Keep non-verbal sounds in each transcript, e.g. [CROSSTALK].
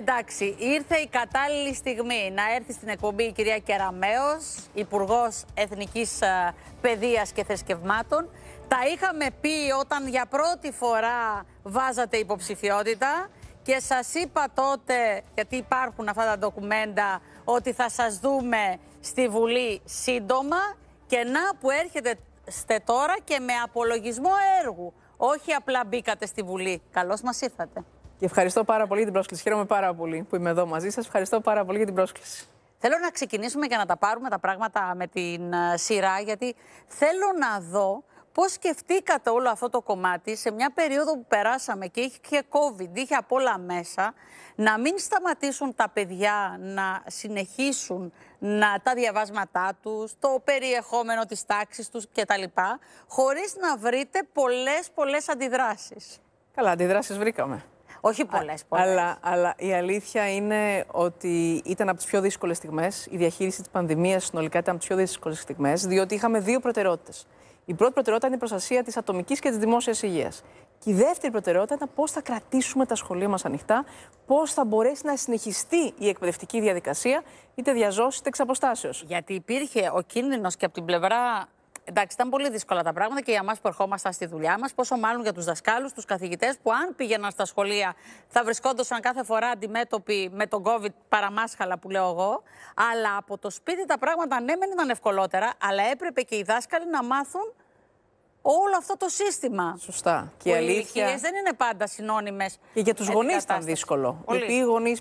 Εντάξει, ήρθε η κατάλληλη στιγμή να έρθει στην εκπομπή η κυρία Κεραμέως, Υπουργός Εθνικής ε, Παιδείας και Θεσκευμάτων. Τα είχαμε πει όταν για πρώτη φορά βάζατε υποψηφιότητα και σας είπα τότε, γιατί υπάρχουν αυτά τα ντοκουμέντα, ότι θα σας δούμε στη Βουλή σύντομα και να που έρχεται στε τώρα και με απολογισμό έργου. Όχι απλά μπήκατε στη Βουλή. Καλώς μας ήρθατε. Και ευχαριστώ πάρα πολύ για την πρόσκληση. Χαίρομαι πάρα πολύ που είμαι εδώ μαζί σας. Ευχαριστώ πάρα πολύ για την πρόσκληση. Θέλω να ξεκινήσουμε και να τα πάρουμε τα πράγματα με την ε, σειρά, γιατί θέλω να δω πώς σκεφτήκατε όλο αυτό το κομμάτι σε μια περίοδο που περάσαμε και είχε COVID, είχε απ' όλα μέσα, να μην σταματήσουν τα παιδιά να συνεχίσουν να, τα διαβάσματά τους, το περιεχόμενο της τάξης τους κτλ, Χωρίς να βρείτε πολλές πολλές αντιδράσεις. Καλά, αντιδράσεις βρήκαμε. Όχι πολλέ, πολλές. Αλλά, αλλά η αλήθεια είναι ότι ήταν από τις πιο δύσκολες στιγμές. Η διαχείριση της πανδημίας συνολικά ήταν από τις πιο δύσκολες στιγμές, διότι είχαμε δύο προτεραιότητες. Η πρώτη προτεραιότητα είναι η προστασία της ατομικής και της δημόσιας υγείας. Και η δεύτερη προτεραιότητα ήταν πώς θα κρατήσουμε τα σχολεία μας ανοιχτά, πώς θα μπορέσει να συνεχιστεί η εκπαιδευτική διαδικασία, είτε διαζώσει είτε εξ αποστάσεως. Γιατί υπήρχε ο κίνδυνος και από την πλευρά Εντάξει, ήταν πολύ δύσκολα τα πράγματα και για εμά που ερχόμασταν στη δουλειά μας, πόσο μάλλον για τους δασκάλους, τους καθηγητές που αν πήγαιναν στα σχολεία θα βρισκόντουσαν κάθε φορά αντιμέτωποι με τον COVID παραμάσχαλα που λέω εγώ. Αλλά από το σπίτι τα πράγματα ναι, δεν ήταν ευκολότερα, αλλά έπρεπε και οι δάσκαλοι να μάθουν όλο αυτό το σύστημα. Σωστά. Και οι ηλικίες δεν είναι πάντα συνώνυμες. Και για τους γονείς ήταν δύσκολο. Οι οποίοι γονείς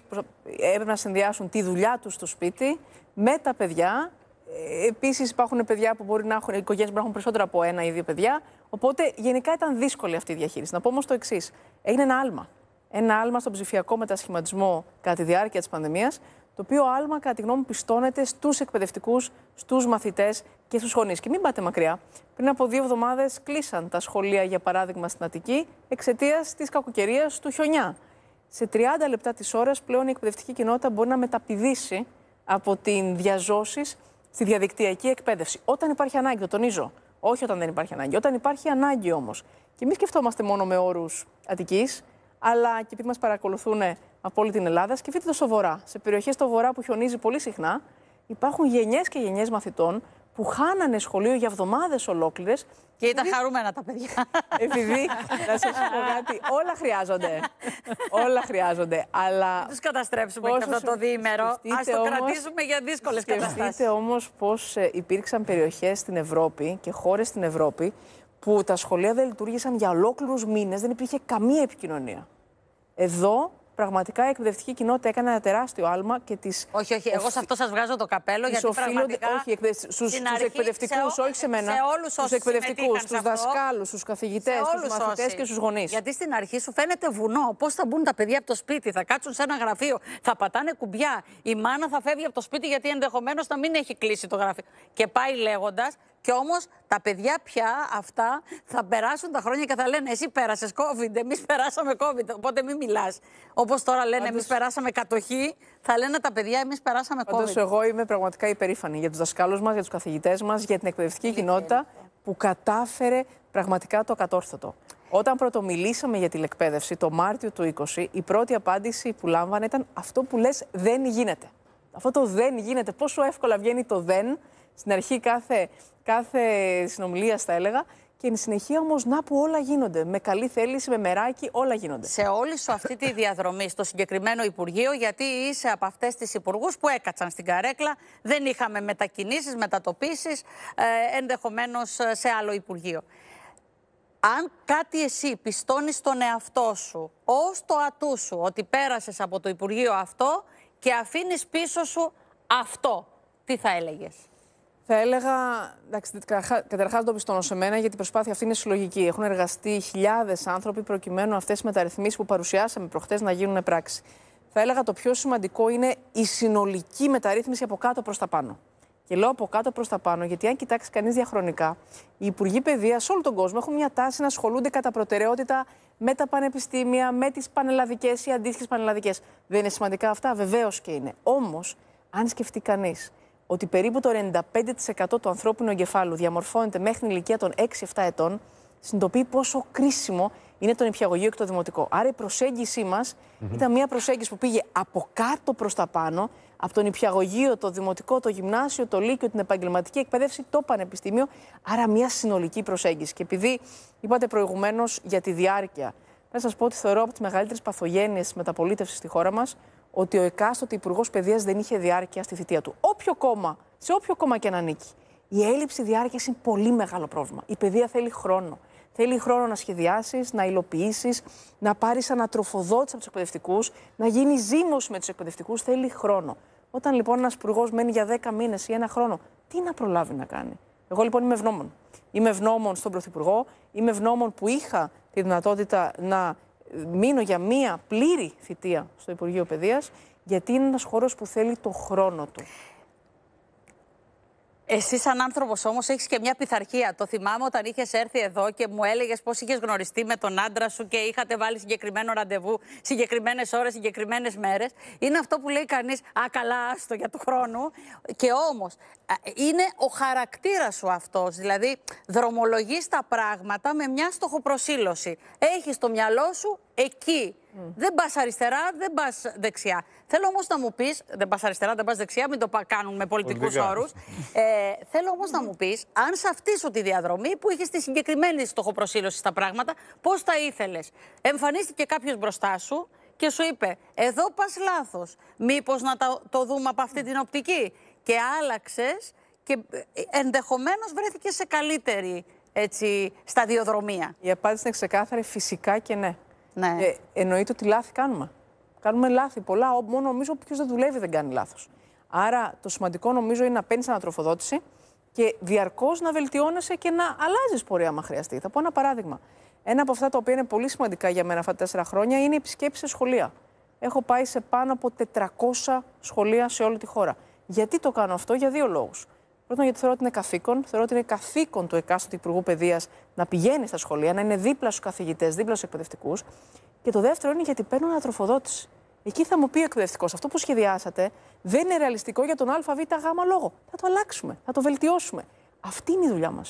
έπρεπε να συνδυάσουν τη δουλειά τους στο σπίτι με τα παιδιά ε, Επίσης, υπάρχουν παιδιά που μπορεί να έχουν, οικογένειε που έχουν περισσότερα από ένα ή δύο παιδιά. Οπότε, γενικά ήταν δύσκολη αυτή η διαχείριση. Να πω όμως το εξής: Έγινε ένα άλμα. Ένα άλμα στον ψηφιακό μετασχηματισμό κατά τη διάρκεια της πανδημίας, το οποίο άλμα, κατά τη γνώμη μου, πιστώνεται στους εκπαιδευτικούς, στους μαθητές και στους γονείς. Και μην πάτε μακριά. Πριν από δύο εβδομάδες κλείσαν τα σχολεία, για παράδειγμα, στην Αττική, εξαιτίας της κακοκαιρίας του χιονιά. Σε 30 λεπτά της ώρας, πλέον η εκπαιδευτική κοινότητα μπορεί να μεταπηδήσει από την διαζώσει στη διαδικτυακή εκπαίδευση. Όταν υπάρχει ανάγκη, το τονίζω. Όχι όταν δεν υπάρχει ανάγκη. Όταν υπάρχει ανάγκη όμως. Και μην σκεφτόμαστε μόνο με όρους Αττικής, αλλά και επειδή μας παρακολουθούν από όλη την Ελλάδα, σκεφτείτε το στο βορρά. Σε περιοχές στο βορρά που χιονίζει πολύ συχνά, υπάρχουν γενιές και γενιές μαθητών που χάνανε σχολείο για εβδομάδες ολόκληρες. Και ήταν χαρούμενα τα παιδιά. Επειδή, να σας πω κάτι, όλα χρειάζονται. όλα χρειάζονται. Αλλά. Τους καταστρέψουμε και αυτό το διήμερο. Ας το κρατήσουμε για δύσκολες καταστάσει. Σκεφτείτε όμως πώς ε, υπήρξαν περιοχές στην Ευρώπη και χώρες στην Ευρώπη που τα σχολεία δεν λειτουργήσαν για ολόκληρους μήνες, δεν υπήρχε καμία επικοινωνία. Εδώ πραγματικά η εκπαιδευτική κοινότητα έκανε ένα τεράστιο άλμα και τις... Όχι, όχι, εγώ σε αυτό σας βγάζω το καπέλο γιατί πραγματικά... Όχι, στους, εκπαιδευτικού, εκπαιδευτικούς, όχι σε μένα, σε όλους στους εκπαιδευτικούς, στους δασκάλους, στους καθηγητές, στους μαθητές και στους γονείς. Γιατί στην αρχή σου φαίνεται βουνό, πώς θα μπουν τα παιδιά από το σπίτι, θα κάτσουν σε ένα γραφείο, θα πατάνε κουμπιά, η μάνα θα φεύγει από το σπίτι γιατί ενδεχομένως να μην έχει κλείσει το γραφείο. Και πάει λέγοντας. Και όμως τα παιδιά πια αυτά θα περάσουν τα χρόνια και θα λένε Εσύ πέρασες COVID, εμείς περάσαμε COVID. Οπότε μην μιλάς. Όπως τώρα λένε Εμείς περάσαμε κατοχή, θα λένε τα παιδιά Εμείς περάσαμε COVID. Όντως, εγώ είμαι πραγματικά υπερήφανη για τους δασκάλους μας, για τους καθηγητές μας, για την εκπαιδευτική κοινότητα που κατάφερε πραγματικά το κατόρθωτο. Όταν πρωτομιλήσαμε για την τηλεκπαίδευση το Μάρτιο του 20, η πρώτη απάντηση που λάμβανε ήταν αυτό που λες, δεν γίνεται. Αυτό το δεν γίνεται, πόσο εύκολα βγαίνει το δεν. Στην αρχή κάθε κάθε συνομιλία, θα έλεγα. Και εν συνεχεία όμως να που όλα γίνονται. Με καλή θέληση, με μεράκι, όλα γίνονται. Σε όλη σου αυτή τη διαδρομή, στο συγκεκριμένο Υπουργείο, γιατί είσαι από αυτές τις υπουργούς που έκατσαν στην καρέκλα, δεν είχαμε μετακινήσεις, μετατοπίσεις, ε, ενδεχομένως ε, σε άλλο Υπουργείο. Αν κάτι εσύ πιστώνεις τον εαυτό σου, ως το ατού σου, ότι πέρασες από το Υπουργείο αυτό και αφήνεις πίσω σου αυτό, τι θα έλεγες. Θα έλεγα, εντάξει, καταρχά το πιστώνω σε μένα, γιατί η προσπάθεια αυτή είναι συλλογική. Έχουν εργαστεί χιλιάδες άνθρωποι προκειμένου αυτές οι μεταρρυθμίσεις που παρουσιάσαμε προχτές να γίνουν πράξη. Θα έλεγα το πιο σημαντικό είναι η συνολική μεταρρύθμιση από κάτω προς τα πάνω. Και λέω από κάτω προς τα πάνω, γιατί αν κοιτάξεις κανείς διαχρονικά, οι υπουργοί παιδείας σε όλο τον κόσμο έχουν μια τάση να ασχολούνται κατά προτεραιότητα με τα πανεπιστήμια, με τις πανελλαδικές ή αντίστοιχες πανελλαδικές. Δεν είναι σημαντικά αυτά, βεβαίως και είναι. Όμως, αν σκεφτεί κανείς ότι περίπου το 95% του ανθρώπινου εγκεφάλου διαμορφώνεται μέχρι την ηλικία των 6-7 ετών, συνειδητοποιεί πόσο κρίσιμο είναι το νηπιαγωγείο και το δημοτικό. Άρα η προσέγγιση μας mm-hmm. ήταν μια προσέγγιση που πήγε από κάτω προς τα πάνω, από το νηπιαγωγείο, το δημοτικό, το γυμνάσιο, το λύκειο, την επαγγελματική εκπαίδευση, το πανεπιστήμιο. Άρα μια συνολική προσέγγιση. Και επειδή είπατε προηγουμένως για τη διάρκεια, να σας πω ότι θεωρώ από τις μεγαλύτερες παθογένειες τη μεταπολίτευσης στη χώρα μας ότι ο εκάστοτε Υπουργός Παιδείας δεν είχε διάρκεια στη θητεία του. Όποιο κόμμα, σε όποιο κόμμα και να ανήκει, Η έλλειψη διάρκειας είναι πολύ μεγάλο πρόβλημα. Η παιδεία θέλει χρόνο. Θέλει χρόνο να σχεδιάσεις, να υλοποιήσεις, να πάρεις ανατροφοδότηση από τους εκπαιδευτικούς, να γίνει ζήμωση με τους εκπαιδευτικούς. Θέλει χρόνο. Όταν λοιπόν ένας υπουργός μένει για 10 μήνες ή ένα χρόνο, τι να προλάβει να κάνει. Εγώ λοιπόν είμαι ευγνώμων. Είμαι ευγνώμων στον Πρωθυπουργό, είμαι ευγνώμων που είχα τη δυνατότητα να μείνω για μία πλήρη θητεία στο Υπουργείο Παιδείας, γιατί είναι ένας χώρος που θέλει το χρόνο του. Εσύ, σαν άνθρωπος, όμως, έχεις και μια πειθαρχία. Το θυμάμαι όταν είχες έρθει εδώ και μου έλεγες πώς είχες γνωριστεί με τον άντρα σου και είχατε βάλει συγκεκριμένο ραντεβού, συγκεκριμένες ώρες, συγκεκριμένες μέρες. Είναι αυτό που λέει κανείς, Α, καλά, άστο για του χρόνου. Και όμως, είναι ο χαρακτήρας σου αυτός. Δηλαδή, δρομολογείς τα πράγματα με μια στοχοπροσύλωση. Έχεις στο μυαλό σου εκεί. Δεν πας αριστερά, δεν πας δεξιά. Θέλω όμως να μου πεις. Δεν πας αριστερά, δεν πας δεξιά, μην το κάνουν με πολιτικού όρους. Ε, θέλω όμως να μου πεις, αν σε αυτή σου τη διαδρομή που είχες τη συγκεκριμένη στοχοπροσύλωση στα πράγματα, πώς τα ήθελες. Εμφανίστηκε κάποιος μπροστά σου και σου είπε, Εδώ πας λάθος. Μήπως να το, δούμε από αυτή την οπτική. Και άλλαξες και ε, ενδεχομένως βρέθηκες σε καλύτερη έτσι, σταδιοδρομία. Η απάντηση είναι ξεκάθαρη, φυσικά και ναι. Ναι. Ε, εννοείται ότι λάθη κάνουμε. Κάνουμε λάθη πολλά. Μόνο νομίζω όποιος δεν δουλεύει δεν κάνει λάθος. Άρα το σημαντικό νομίζω είναι να παίρνεις ανατροφοδότηση και διαρκώς να βελτιώνεσαι και να αλλάζεις πορεία, άμα χρειαστεί. Θα πω ένα παράδειγμα. Ένα από αυτά τα οποία είναι πολύ σημαντικά για μένα αυτά τα τέσσερα χρόνια είναι η επισκέψη σε σχολεία. Έχω πάει σε πάνω από 400 σχολεία σε όλη τη χώρα. Γιατί το κάνω αυτό, για δύο λόγους. Πρώτον, γιατί θεωρώ ότι είναι καθήκον. Θεωρώ ότι είναι καθήκον του εκάστοτε Υπουργού Παιδείας να πηγαίνει στα σχολεία, να είναι δίπλα στους καθηγητές, δίπλα στους εκπαιδευτικούς. Και το δεύτερο είναι γιατί παίρνουν ανατροφοδότηση. Εκεί θα μου πει ο εκπαιδευτικός, αυτό που σχεδιάσατε δεν είναι ρεαλιστικό για τον ΑΒΓ λόγο. Θα το αλλάξουμε, θα το βελτιώσουμε. Αυτή είναι η δουλειά μας.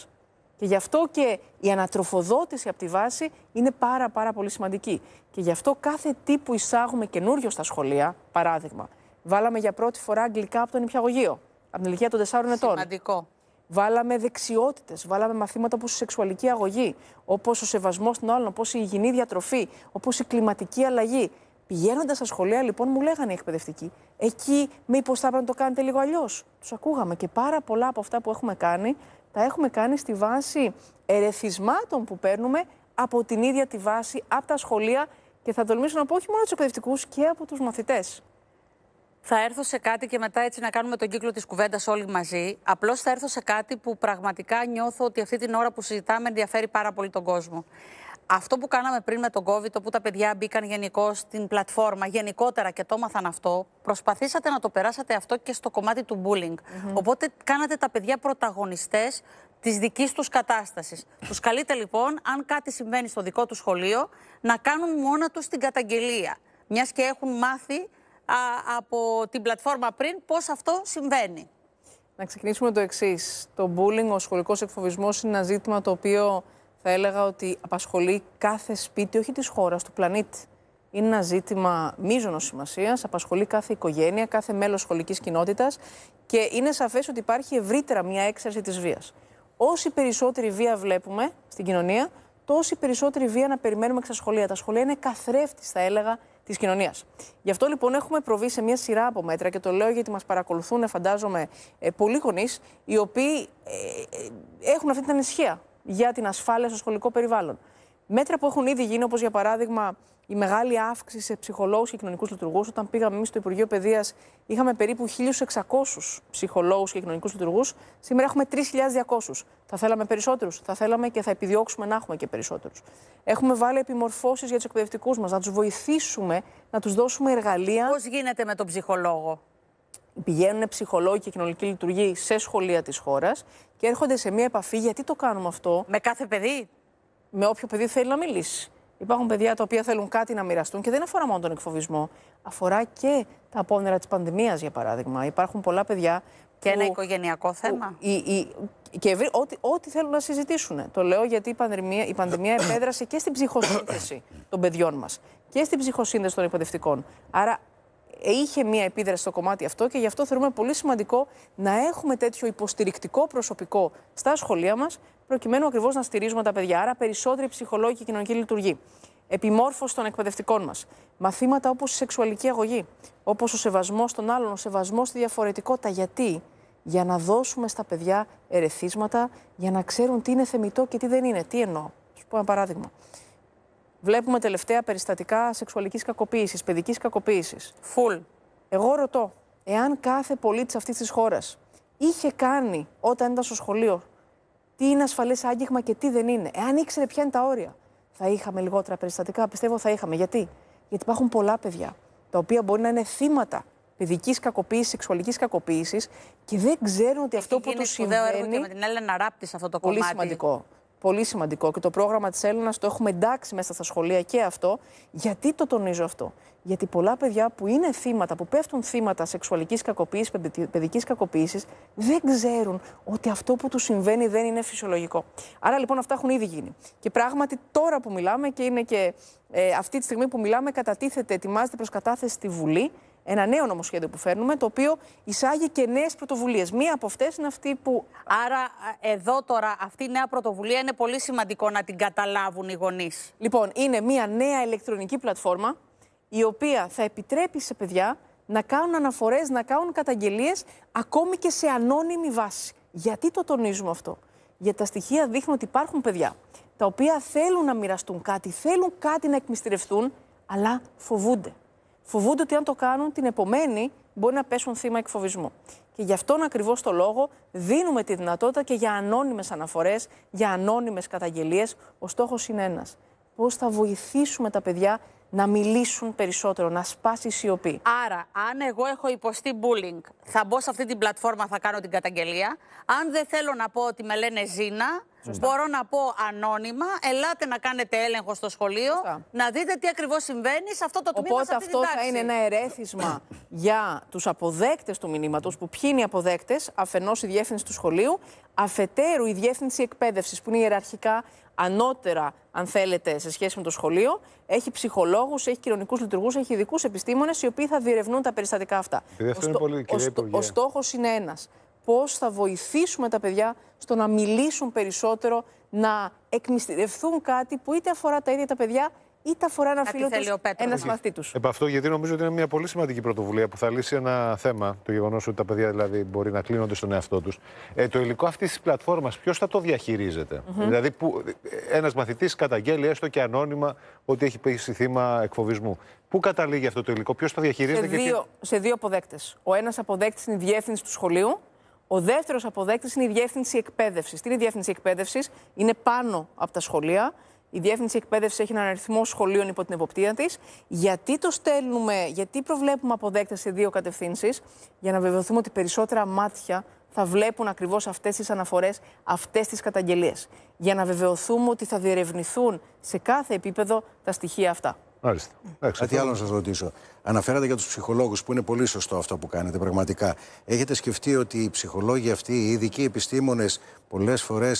Και γι' αυτό και η ανατροφοδότηση από τη βάση είναι πάρα πάρα πολύ σημαντική. Και γι' αυτό κάθε τι που εισάγουμε καινούριο στα σχολεία, παράδειγμα, βάλαμε για πρώτη φορά αγγλικά από το νηπιαγωγείο από την ηλικία των 4 ετών. Σημαντικό. Βάλαμε δεξιότητες, βάλαμε μαθήματα όπως η σεξουαλική αγωγή, όπως ο σεβασμός των άλλων, όπως η υγιεινή διατροφή, όπως η κλιματική αλλαγή. Πηγαίνοντας στα σχολεία, λοιπόν, μου λέγανε οι εκπαιδευτικοί, εκεί μήπως θα έπρεπε να το κάνετε λίγο αλλιώς. Τους ακούγαμε και πάρα πολλά από αυτά που έχουμε κάνει τα έχουμε κάνει στη βάση ερεθισμάτων που παίρνουμε από την ίδια τη βάση, από τα σχολεία και θα τολμήσω να πω όχι μόνο τους εκπαιδευτικούς και από τους μαθητές. Θα έρθω σε κάτι και μετά έτσι να κάνουμε τον κύκλο της κουβέντας όλοι μαζί. Απλώς θα έρθω σε κάτι που πραγματικά νιώθω ότι αυτή την ώρα που συζητάμε ενδιαφέρει πάρα πολύ τον κόσμο. Αυτό που κάναμε πριν με τον COVID, όπου τα παιδιά μπήκαν γενικώ στην πλατφόρμα, γενικότερα και το μάθαν αυτό, προσπαθήσατε να το περάσατε αυτό και στο κομμάτι του bullying. Mm-hmm. Οπότε κάνατε τα παιδιά πρωταγωνιστές της δικής τους κατάστασης. Τους καλείτε λοιπόν, αν κάτι συμβαίνει στο δικό του σχολείο, να κάνουν μόνα τους την καταγγελία. Μιας και έχουν μάθει από την πλατφόρμα πριν πώς αυτό συμβαίνει. Να ξεκινήσουμε το εξής. Το bullying, ο σχολικός εκφοβισμός είναι ένα ζήτημα το οποίο θα έλεγα ότι απασχολεί κάθε σπίτι, όχι της χώρας, του πλανήτη. Είναι ένα ζήτημα μείζωνος σημασίας, απασχολεί κάθε οικογένεια, κάθε μέλος σχολικής κοινότητας και είναι σαφές ότι υπάρχει ευρύτερα μια έξαρση της βίας. Όση περισσότερη βία βλέπουμε στην κοινωνία, τόση περισσότερη βία να περιμένουμε στα σχολεία. Τα σχολεία είναι καθρέφτης, θα έλεγα, της κοινωνίας. Γι' αυτό λοιπόν έχουμε προβεί σε μια σειρά από μέτρα και το λέω γιατί μας παρακολουθούν, φαντάζομαι, ε, πολλοί γονείς οι οποίοι ε, ε, έχουν αυτή την ανησυχία για την ασφάλεια στο σχολικό περιβάλλον. Μέτρα που έχουν ήδη γίνει, όπως για παράδειγμα η μεγάλη αύξηση σε ψυχολόγους και κοινωνικούς λειτουργούς. Όταν πήγαμε εμείς στο Υπουργείο Παιδείας, είχαμε περίπου 1.600 ψυχολόγους και κοινωνικούς λειτουργούς. Σήμερα έχουμε 3.200. Θα θέλαμε περισσότερους. Θα θέλαμε και θα επιδιώξουμε να έχουμε και περισσότερους. Έχουμε βάλει επιμορφώσεις για τους εκπαιδευτικούς μας, να τους βοηθήσουμε, να τους δώσουμε εργαλεία. Πώς γίνεται με τον ψυχολόγο. Πηγαίνουν ψυχολόγοι και κοινωνικοί λειτουργοί σε σχολεία της χώρας και έρχονται σε μία επαφή. Γιατί το κάνουμε αυτό. Με κάθε παιδί. Με όποιο παιδί θέλει να μιλήσει. Υπάρχουν παιδιά τα οποία θέλουν κάτι να μοιραστούν και δεν αφορά μόνο τον εκφοβισμό. Αφορά και τα απόνερα της πανδημίας, για παράδειγμα. Υπάρχουν πολλά παιδιά. Και ένα οικογενειακό θέμα. Που, η, και ό,τι, ό,τι θέλουν να συζητήσουν. Το λέω γιατί η πανδημία, η πανδημία επέδρασε και στην ψυχοσύνθεση των παιδιών μας και στην ψυχοσύνθεση των εκπαιδευτικών. Άρα είχε μία επίδραση στο κομμάτι αυτό και γι' αυτό θεωρούμε πολύ σημαντικό να έχουμε τέτοιο υποστηρικτικό προσωπικό στα σχολεία μας προκειμένου ακριβώς να στηρίζουμε τα παιδιά. Άρα, περισσότεροι ψυχολόγοι και κοινωνικοί λειτουργοί. Επιμόρφωση των εκπαιδευτικών μας. Μαθήματα όπως η σεξουαλική αγωγή, όπως ο σεβασμός των άλλων, ο σεβασμός στη διαφορετικότητα. Γιατί, για να δώσουμε στα παιδιά ερεθίσματα, για να ξέρουν τι είναι θεμητό και τι δεν είναι. Τι εννοώ. Σου πω ένα παράδειγμα. Βλέπουμε τελευταία περιστατικά σεξουαλικής κακοποίησης, παιδικής κακοποίησης. Φουλ. Εγώ ρωτώ, εάν κάθε πολίτης αυτής της χώρας είχε κάνει όταν ήταν στο σχολείο τι είναι ασφαλές άγγιγμα και τι δεν είναι. Εάν ήξερε ποια είναι τα όρια, θα είχαμε λιγότερα περιστατικά. Πιστεύω θα είχαμε. Γιατί, Γιατί υπάρχουν πολλά παιδιά τα οποία μπορεί να είναι θύματα παιδικής κακοποίησης, σεξουαλικής κακοποίησης και δεν ξέρουν ότι αυτό που του συμβαίνει. Έργο και με την Έλληνα ράπτη αυτό το πολύ κομμάτι. Σημαντικό. Πολύ σημαντικό. Και το πρόγραμμα της Έλληνας το έχουμε εντάξει μέσα στα σχολεία και αυτό. Γιατί το τονίζω αυτό. Γιατί πολλά παιδιά που είναι θύματα, που πέφτουν θύματα σεξουαλικής κακοποίησης, παιδικής κακοποίησης, δεν ξέρουν ότι αυτό που τους συμβαίνει δεν είναι φυσιολογικό. Άρα λοιπόν αυτά έχουν ήδη γίνει. Και πράγματι τώρα που μιλάμε και είναι και ε, αυτή τη στιγμή που μιλάμε, κατατίθεται, ετοιμάζεται προς κατάθεση στη Βουλή ένα νέο νομοσχέδιο που φέρνουμε, το οποίο εισάγει και νέες πρωτοβουλίες. Μία από αυτές είναι αυτή που. Άρα, ε, εδώ τώρα, αυτή η νέα πρωτοβουλία είναι πολύ σημαντικό να την καταλάβουν οι γονείς. Λοιπόν, είναι μία νέα ηλεκτρονική πλατφόρμα η οποία θα επιτρέπει σε παιδιά να κάνουν αναφορές, να κάνουν καταγγελίες ακόμη και σε ανώνυμη βάση. Γιατί το τονίζουμε αυτό. Γιατί τα στοιχεία δείχνουν ότι υπάρχουν παιδιά τα οποία θέλουν να μοιραστούν κάτι, θέλουν κάτι να εκμυστηρευτούν, αλλά φοβούνται. Φοβούνται ότι αν το κάνουν την επομένη μπορεί να πέσουν θύμα εκφοβισμού. Και γι' αυτόν ακριβώς το λόγο δίνουμε τη δυνατότητα και για ανώνυμες αναφορές, για ανώνυμες καταγγελίες. Ο στόχος είναι ένας. Πώς θα βοηθήσουμε τα παιδιά να μιλήσουν περισσότερο, να σπάσει η σιωπή. Άρα, αν εγώ έχω υποστεί bullying, θα μπω σε αυτή την πλατφόρμα, θα κάνω την καταγγελία. Αν δεν θέλω να πω ότι με λένε Ζήνα, Σωστά. Μπορώ να πω ανώνυμα, ελάτε να κάνετε έλεγχο στο σχολείο, να δείτε τι ακριβώς συμβαίνει σε αυτό το τμήμα. Οπότε αυτό θα είναι ένα ερέθισμα [COUGHS] για τους αποδέκτες του μηνύματος, που ποιοι είναι οι αποδέκτες, αφενός η διεύθυνση του σχολείου, αφετέρου η διεύθυνση εκπαίδευσης, που είναι ιεραρχικά ανώτερα, αν θέλετε, σε σχέση με το σχολείο. Έχει ψυχολόγους, έχει κοινωνικούς λειτουργούς, έχει ειδικούς επιστήμονες οι οποίοι θα διερευνούν τα περιστατικά αυτά. Ο, στό... ο, ο στόχος είναι ένας πώς θα βοηθήσουμε τα παιδιά στο να μιλήσουν περισσότερο, να εκμυστηρευθούν κάτι που είτε αφορά τα ίδια τα παιδιά, είτε αφορά ένα φίλο του, ένα μαθητή τους. Επ' αυτό, γιατί νομίζω ότι είναι μια πολύ σημαντική πρωτοβουλία που θα λύσει ένα θέμα. Το γεγονός ότι τα παιδιά δηλαδή μπορεί να κλείνονται στον εαυτό τους. Ε, το υλικό αυτής της πλατφόρμας, ποιος θα το διαχειριζεται mm -hmm. Δηλαδή, ε, ένας μαθητής καταγγέλει έστω και ανώνυμα ότι έχει πέσει θύμα εκφοβισμού. Πού καταλήγει αυτό το υλικό, ποιος το διαχειρίζεται, σε δύο, σε δύο αποδέκτες. Ο ένας αποδέκτης είναι η διεύθυνση του σχολείου ο δεύτερος αποδέκτης είναι η διεύθυνση εκπαίδευσης. Τι είναι η διεύθυνση εκπαίδευσης, είναι πάνω από τα σχολεία. Η διεύθυνση εκπαίδευσης έχει έναν αριθμό σχολείων υπό την εποπτεία της. Γιατί το στέλνουμε, γιατί προβλέπουμε αποδέκτες σε δύο κατευθύνσεις, για να βεβαιωθούμε ότι περισσότερα μάτια θα βλέπουν ακριβώς αυτές τις αναφορές, αυτές τις καταγγελίες. Για να βεβαιωθούμε ότι θα διερευνηθούν σε κάθε επίπεδο τα στοιχεία αυτά. Μάλιστα. Κάτι άλλο να σας ρωτήσω. Αναφέρατε για τους ψυχολόγους, που είναι πολύ σωστό αυτό που κάνετε πραγματικά. Έχετε σκεφτεί ότι οι ψυχολόγοι αυτοί, οι ειδικοί επιστήμονες, πολλές φορές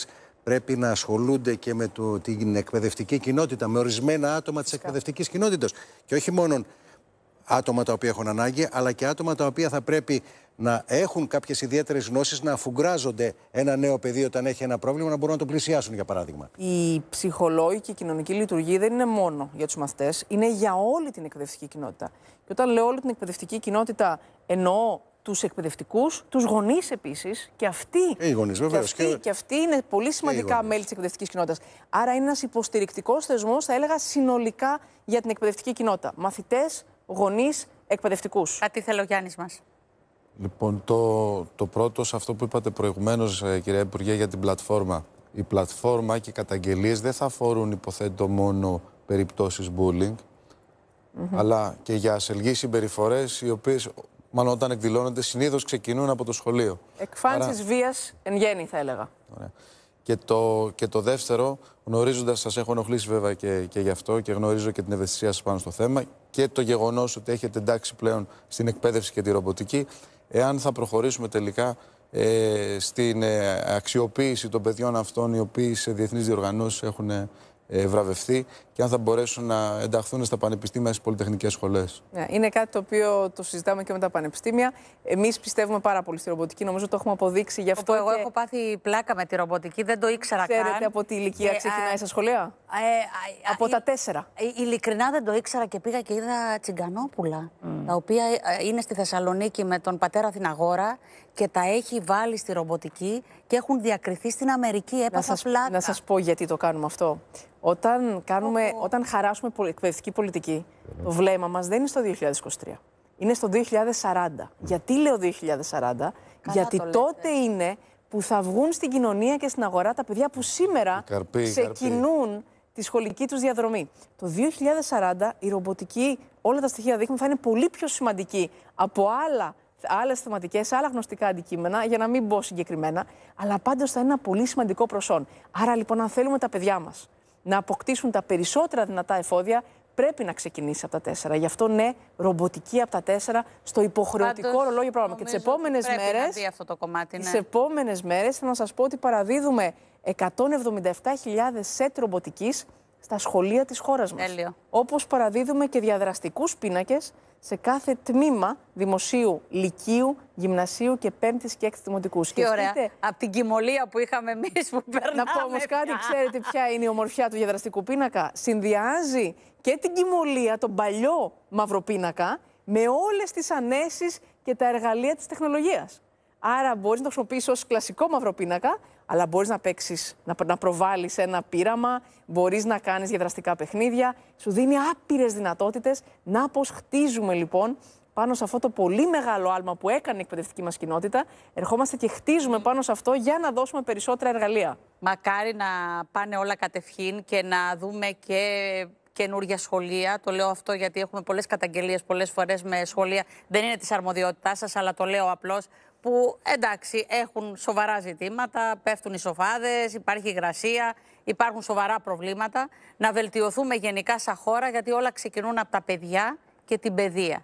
πρέπει να ασχολούνται και με το, την εκπαιδευτική κοινότητα, με ορισμένα άτομα της εκπαιδευτικής κοινότητας. Και όχι μόνο άτομα τα οποία έχουν ανάγκη, αλλά και άτομα τα οποία θα πρέπει να έχουν κάποιες ιδιαίτερες γνώσεις, να αφουγκράζονται ένα νέο παιδί όταν έχει ένα πρόβλημα, να μπορούν να το πλησιάσουν, για παράδειγμα. Η ψυχολόγη και η κοινωνική λειτουργία δεν είναι μόνο για τους μαθητές, είναι για όλη την εκπαιδευτική κοινότητα. Και όταν λέω όλη την εκπαιδευτική κοινότητα, εννοώ τους εκπαιδευτικούς, τους γονείς επίσης. Και αυτοί. Οι γονείς, επίσης, και, αυτοί και... και αυτοί είναι πολύ σημαντικά μέλη της εκπαιδευτικής κοινότητας. Άρα είναι ένας υποστηρικτικός θεσμός, θα έλεγα, συνολικά για την εκπαιδευτική κοινότητα. Μαθητές, γονείς, εκπαιδευτικούς. Κάτι θέλω, Γιάννης μας. Λοιπόν, το, το πρώτο σε αυτό που είπατε προηγουμένως, ε, κυρία Υπουργέ, για την πλατφόρμα. Η πλατφόρμα και οι καταγγελίες δεν θα αφορούν, υποθέτω, μόνο περιπτώσεις bullying, αλλά και για ασελγείς συμπεριφορές, οι οποίες, μάλλον όταν εκδηλώνονται, συνήθως ξεκινούν από το σχολείο. Εκφάνσεις Άρα... βίας εν γέννη, θα έλεγα. Ωραία. Και το, και το δεύτερο, γνωρίζοντας, σας έχω ενοχλήσει βέβαια και, και γι' αυτό και γνωρίζω και την ευαισθησία σας πάνω στο θέμα και το γεγονός ότι έχετε εντάξει πλέον στην εκπαίδευση και τη ρομποτική, εάν θα προχωρήσουμε τελικά ε, στην ε, αξιοποίηση των παιδιών αυτών οι οποίοι σε διεθνείς διοργανώσεις έχουν ε, βραβευτεί και αν θα μπορέσουν να ενταχθούν στα πανεπιστήμια, στις πολυτεχνικές σχολές. Ναι, είναι κάτι το οποίο το συζητάμε και με τα πανεπιστήμια. Εμείς πιστεύουμε πάρα πολύ στη ρομποτική. Νομίζω το έχουμε αποδείξει γι' αυτό. Εγώ έχω πάθει πλάκα με τη ρομποτική, δεν το ήξερα Ξέρετε, καν. Ξέρετε από τι ηλικία ε, ξεκινάει στα σχολεία. Ε, από ε, τα τέσσερα. Ε, ειλικρινά δεν το ήξερα και πήγα και είδα τσιγκανόπουλα, mm. τα οποία είναι στη Θεσσαλονίκη με τον πατέρα αγόρα και τα έχει βάλει στη ρομποτική και έχουν διακριθεί στην Αμερική. Έπαθα να πλάκα. Να σας πω γιατί το κάνουμε αυτό. Όταν κάνουμε όταν χαράσουμε εκπαιδευτική πολιτική, το βλέμμα μας δεν είναι στο 2023. Είναι στο 2040. Γιατί λέω 2040, Γιατί τότε είναι που θα βγουν στην κοινωνία και στην αγορά τα παιδιά που σήμερα καρπή, ξεκινούν καρπή. τη σχολική τους διαδρομή. Το 2040 η ρομποτική, όλα τα στοιχεία δείχνουν, θα είναι πολύ πιο σημαντική από άλλα άλλες θεματικές, άλλα γνωστικά αντικείμενα, για να μην πω συγκεκριμένα. Αλλά πάντως θα είναι ένα πολύ σημαντικό προσόν. Άρα λοιπόν, αν θέλουμε τα παιδιά μας να αποκτήσουν τα περισσότερα δυνατά εφόδια πρέπει να ξεκινήσει από τα τέσσερα. Γι' αυτό ναι, ρομποτική από τα τέσσερα στο υποχρεωτικό Πάντως, ρολόγιο πρόγραμμα. Και τις επόμενε μέρε. αυτό το κομμάτι, ναι. Τις επόμενες μέρες, να σας πω ότι παραδίδουμε 177.000 σετ ρομποτικής στα σχολεία της χώρας μας. Τέλειο. Όπως παραδίδουμε και διαδραστικούς πίνακες σε κάθε τμήμα δημοσίου, λυκείου, γυμνασίου και πέμπτης και έκτη δημοτικού. Και ωραία. Από την κοιμωλία που είχαμε εμείς που περνάμε. Να πω όμως κάτι, ξέρετε ποια είναι η ομορφιά του διαδραστικού πίνακα. Συνδυάζει και την κοιμωλία, τον παλιό μαύρο πίνακα, με όλες τις ανέσεις και τα εργαλεία της τεχνολογίας. Άρα μπορείς να το χρησιμοποιήσεις ως κλασικό μαύρο αλλά μπορείς να παίξεις, να, να προβάλλεις ένα πείραμα, μπορείς να κάνεις διαδραστικά παιχνίδια. Σου δίνει άπειρες δυνατότητες. Να πώς χτίζουμε λοιπόν πάνω σε αυτό το πολύ μεγάλο άλμα που έκανε η εκπαιδευτική μας κοινότητα. Ερχόμαστε και χτίζουμε πάνω σε αυτό για να δώσουμε περισσότερα εργαλεία. Μακάρι να πάνε όλα κατευχήν και να δούμε και καινούργια σχολεία. Το λέω αυτό γιατί έχουμε πολλές καταγγελίες πολλές φορές με σχολεία. Δεν είναι της αρμοδιότητάς σας, αλλά το λέω απλώς που εντάξει έχουν σοβαρά ζητήματα, πέφτουν οι σοφάδες, υπάρχει υγρασία, υπάρχουν σοβαρά προβλήματα. Να βελτιωθούμε γενικά σαν χώρα γιατί όλα ξεκινούν από τα παιδιά και την παιδεία.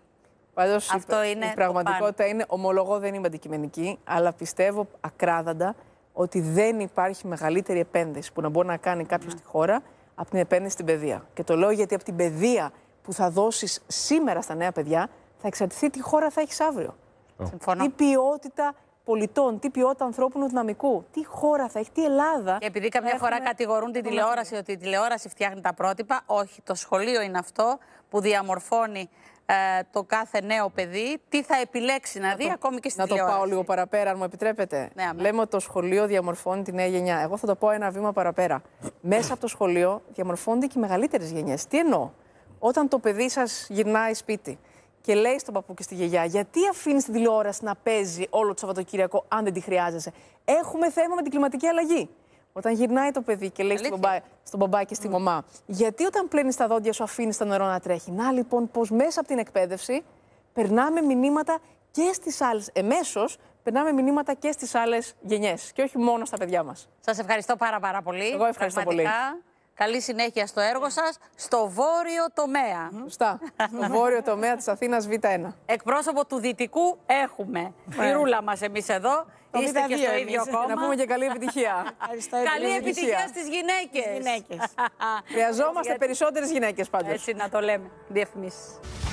Πάντως Αυτό η, είναι η πραγματικότητα είναι, ομολογώ δεν είμαι αντικειμενική, αλλά πιστεύω ακράδαντα ότι δεν υπάρχει μεγαλύτερη επένδυση που να μπορεί να κάνει κάποιος ναι. στη χώρα από την επένδυση στην παιδεία. Και το λέω γιατί από την παιδεία που θα δώσεις σήμερα στα νέα παιδιά θα εξαρτηθεί τι χώρα θα έχεις αύριο. Συμφωνώ. Τι ποιότητα πολιτών, τι ποιότητα ανθρώπινου δυναμικού, τι χώρα θα έχει, τι Ελλάδα. Και επειδή κάποια φορά κατηγορούν την τηλεόραση ότι η τηλεόραση φτιάχνει τα πρότυπα, όχι, το σχολείο είναι αυτό που διαμορφώνει ε, το κάθε νέο παιδί, τι θα επιλέξει να, να δει ακόμη και στην τηλεόραση. Να το πάω λίγο παραπέρα, αν μου επιτρέπετε. Ναι, Λέμε ότι το σχολείο διαμορφώνει τη νέα γενιά. Εγώ θα το πω ένα βήμα παραπέρα. Μέσα από το σχολείο διαμορφώνονται και οι μεγαλύτερες γενιές. Τι εννοώ. Όταν το παιδί σας γυρνάει σπίτι, και λέει στον παππού και στη γιαγιά, γιατί αφήνεις τη τηλεόραση να παίζει όλο το Σαββατοκύριακο αν δεν τη χρειάζεσαι. Έχουμε θέμα με την κλιματική αλλαγή. Όταν γυρνάει το παιδί και λέει στον μπαμπά, στον και στη mm. μαμά, γιατί όταν πλένεις τα δόντια σου αφήνεις το νερό να τρέχει. Να λοιπόν, πως μέσα από την εκπαίδευση περνάμε μηνύματα και στις άλλες, εμέσως περνάμε μηνύματα και στις άλλες γενιές. Και όχι μόνο στα παιδιά μας. Σας ευχαριστώ πάρα, πάρα πολύ. Εγώ ευχαριστώ πολύ. Καλή συνέχεια στο έργο ναι. σας, στο βόρειο τομέα. Σωστά. Στο βόρειο τομέα της Αθήνας Β1. Εκπρόσωπο του Δυτικού έχουμε. Ναι. Η ρούλα μας εμείς εδώ. Είστε και στο ίδιο κόμμα. Να πούμε και καλή επιτυχία. καλή επιτυχία στις γυναίκες. Χρειαζόμαστε περισσότερες γυναίκες πάντως. Έτσι να το λέμε. Διευθυνήσει.